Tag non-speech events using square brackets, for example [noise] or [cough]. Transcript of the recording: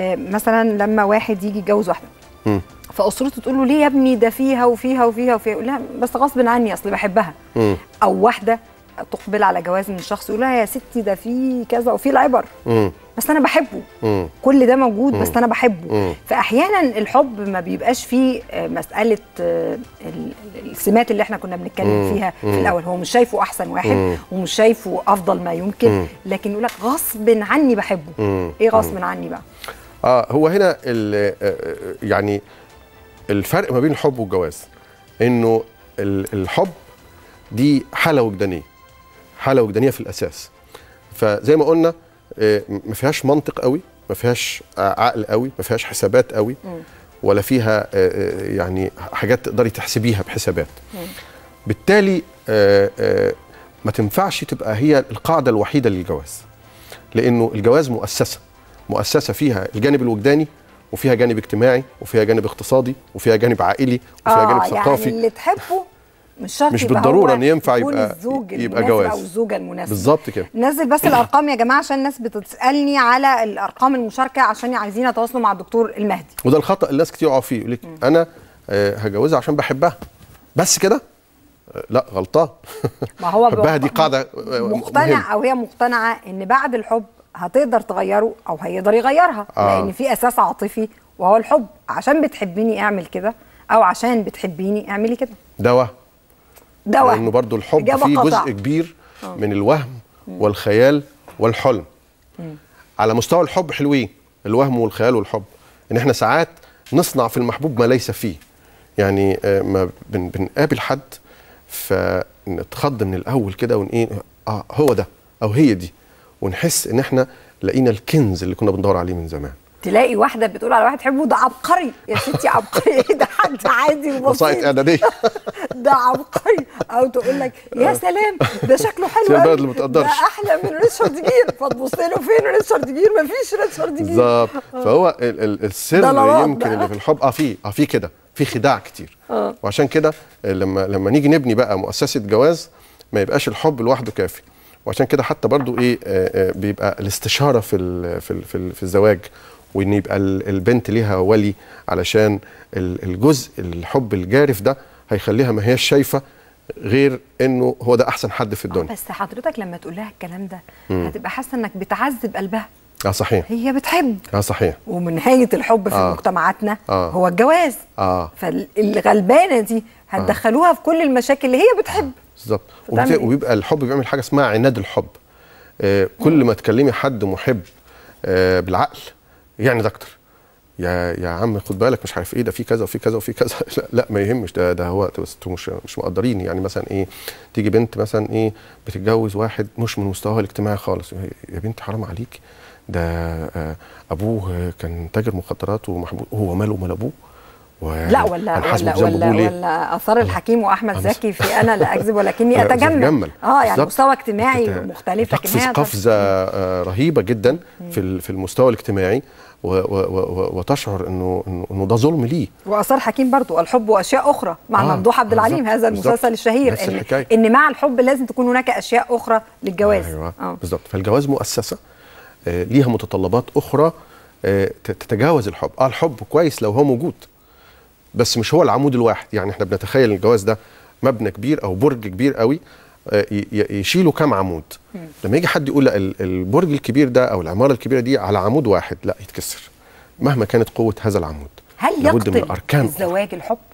مثلا لما واحد يجي يتجوز واحده م. فاسرته تقول له ليه يا ابني ده فيها وفيها وفيها وفيها يقول لها بس غصب عني اصل بحبها م. او واحده تقبل على جواز من شخص يقول لها يا ستي ده في كذا وفي العبر م. بس انا بحبه م. كل ده موجود بس انا بحبه م. فاحيانا الحب ما بيبقاش فيه آه، مساله آه، السمات اللي احنا كنا بنتكلم فيها في الاول هو مش شايفه احسن واحد ومش شايفه افضل ما يمكن لكن يقول لك غصب عني بحبه ايه غصب عني بقى اه هو هنا آه، آه، يعني الفرق ما بين الحب والجواز انه الحب دي حاله وجدانيه حاله وجدانيه في الاساس فزي ما قلنا آه، ما فيهاش منطق قوي ما فيهاش عقل قوي ما فيهاش حسابات قوي ولا فيها يعني حاجات تقدري تحسبيها بحسابات بالتالي ما تنفعش تبقى هي القاعده الوحيده للجواز لانه الجواز مؤسسه مؤسسه فيها الجانب الوجداني وفيها جانب اجتماعي وفيها جانب اقتصادي وفيها جانب عائلي وفيها آه جانب يعني ثقافي يعني اللي تحبه مش شرط مش بالضروره ان ينفع يبقى الزوج يبقى جواز او الزوجه المناسبه بالظبط كده نزل بس [coughs] الارقام يا جماعه عشان الناس بتسالني على الارقام المشاركه عشان عايزين يتواصلوا مع الدكتور المهدي وده الخطا اللي الناس كتير يقعوا فيه يقول لك انا آه، هجوزها عشان بحبها بس كده آه، لا غلطان ما هو [laughs] بحبها دي قاعده آه، مقتنع مهم. او هي مقتنعه ان بعد الحب هتقدر تغيره او هيقدر يغيرها آه. لان في اساس عاطفي وهو الحب عشان بتحبيني اعمل كده او عشان بتحبيني اعملي كده ده وهم ده وهم لانه برضه الحب فيه قطع. جزء كبير آه. من الوهم م. والخيال والحلم م. على مستوى الحب حلوين الوهم والخيال والحب ان احنا ساعات نصنع في المحبوب ما ليس فيه يعني آه، ما بنقابل حد فنتخض من الاول كده ونقول إيه، اه هو ده او هي دي ونحس ان احنا لقينا الكنز اللي كنا بندور عليه من زمان تلاقي واحده بتقول على واحد تحبه ده عبقري يا ستي عبقري [laughs] ايه ده حد عادي وبسيط وسائط اعداديه [laughs] ده عبقري او تقول لك يا آه. سلام ده شكله حلو قوي متقدرش ده احلى من ريتشارد جير فتبص له فين ريتشارد جير مفيش ريتشارد جير بالظبط آه. فهو ال ال السر يمكن اللي في الحب اه في اه في كده في خداع كتير آه. وعشان كده لما لما نيجي نبني بقى مؤسسه جواز ما يبقاش الحب لوحده كافي وعشان كده حتى برضو ايه آه، آه، بيبقى الاستشاره في في في, الزواج وان يبقى البنت ليها ولي علشان الجزء الحب الجارف ده هيخليها ما هياش شايفه غير انه هو ده احسن حد في الدنيا آه، بس حضرتك لما تقول لها الكلام ده هتبقى حاسه انك بتعذب قلبها اه صحيح هي بتحب اه صحيح ومن نهايه الحب في آه. مجتمعاتنا آه. هو الجواز اه فالغلبانه دي هتدخلوها آه. في كل المشاكل اللي هي بتحب آه. بالظبط إيه؟ وبيبقى الحب بيعمل حاجه اسمها عناد الحب آه كل ما تكلمي حد محب آه بالعقل يعني ده اكتر يا يا عم خد بالك مش عارف ايه ده في كذا وفي كذا وفي كذا [laughs] لا, لا ما يهمش ده ده هو بس انتوا مش مش مقدرين يعني مثلا ايه تيجي بنت مثلا ايه بتتجوز واحد مش من مستواها الاجتماعي خالص يا بنت حرام عليك ده آه، ابوه كان تاجر مخدرات ومحبوب هو ماله مال ابوه لا ولا ولا ولا, إيه. ولا اثار الحكيم واحمد زكي في انا لا اكذب ولكني [laughs] اتجمل اه يعني مستوى اجتماعي مختلف تقفز قفزه آه، رهيبه جدا في في المستوى الاجتماعي و و و وتشعر انه انه ده ظلم ليه واثار حكيم برضو الحب واشياء اخرى مع آه ممدوح عبد العليم هذا المسلسل الشهير إن, الحكاية. ان مع الحب لازم تكون هناك اشياء اخرى للجواز ايوه آه. بالظبط فالجواز مؤسسه آه، ليها متطلبات اخرى آه، تتجاوز الحب اه الحب كويس لو هو موجود بس مش هو العمود الواحد يعني احنا بنتخيل الجواز ده مبنى كبير او برج كبير قوي آه، يشيلوا كام عمود لما يجي حد يقول لا البرج الكبير ده او العماره الكبيره دي على عمود واحد لا يتكسر مهما كانت قوه هذا العمود هل يقتل من أركان الزواج الحب